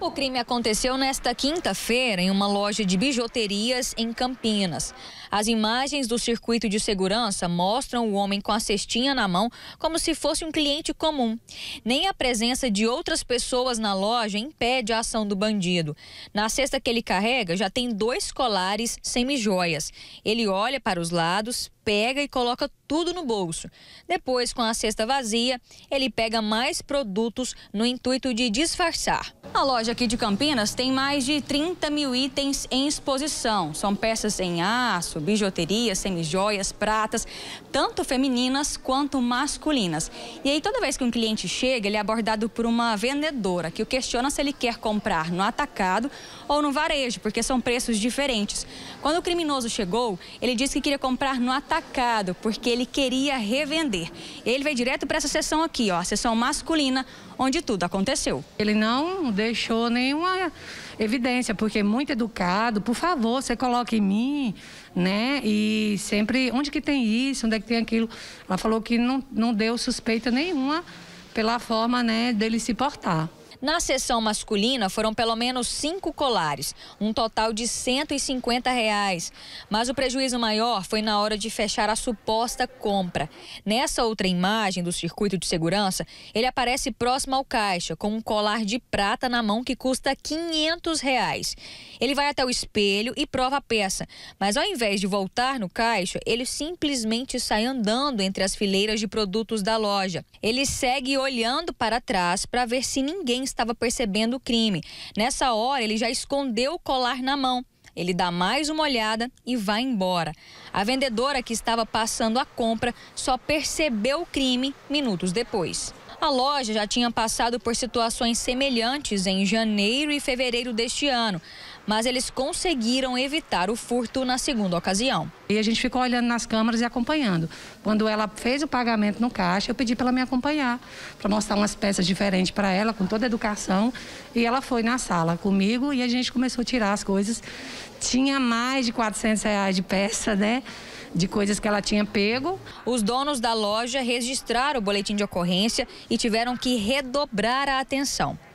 O crime aconteceu nesta quinta-feira em uma loja de bijuterias em Campinas. As imagens do circuito de segurança mostram o homem com a cestinha na mão, como se fosse um cliente comum. Nem a presença de outras pessoas na loja impede a ação do bandido. Na cesta que ele carrega, já tem dois colares semijoias. Ele olha para os lados, pega e coloca tudo no bolso. Depois, com a cesta vazia, ele pega mais produtos no intuito de disfarçar. A loja aqui de Campinas tem mais de 30 mil itens em exposição. São peças em aço, bijuteria, semijoias, pratas, tanto femininas quanto masculinas. E aí, toda vez que um cliente chega, ele é abordado por uma vendedora que o questiona se ele quer comprar no atacado ou no varejo, porque são preços diferentes. Quando o criminoso chegou, ele disse que queria comprar no atacado, porque ele ele queria revender. Ele veio direto para essa sessão aqui, ó, a sessão masculina, onde tudo aconteceu. Ele não deixou nenhuma evidência, porque é muito educado, por favor, você coloca em mim, né? E sempre, onde que tem isso, onde é que tem aquilo? Ela falou que não, não deu suspeita nenhuma pela forma, né, dele se portar. Na sessão masculina foram pelo menos cinco colares, um total de 150 reais. Mas o prejuízo maior foi na hora de fechar a suposta compra. Nessa outra imagem do circuito de segurança, ele aparece próximo ao caixa com um colar de prata na mão que custa 500 reais. Ele vai até o espelho e prova a peça, mas ao invés de voltar no caixa, ele simplesmente sai andando entre as fileiras de produtos da loja. Ele segue olhando para trás para ver se ninguém estava percebendo o crime. Nessa hora, ele já escondeu o colar na mão. Ele dá mais uma olhada e vai embora. A vendedora que estava passando a compra só percebeu o crime minutos depois. A loja já tinha passado por situações semelhantes em janeiro e fevereiro deste ano, mas eles conseguiram evitar o furto na segunda ocasião. E a gente ficou olhando nas câmeras e acompanhando. Quando ela fez o pagamento no caixa, eu pedi para ela me acompanhar, para mostrar umas peças diferentes para ela, com toda a educação. E ela foi na sala comigo e a gente começou a tirar as coisas. Tinha mais de 400 reais de peça, né? De coisas que ela tinha pego. Os donos da loja registraram o boletim de ocorrência e tiveram que redobrar a atenção.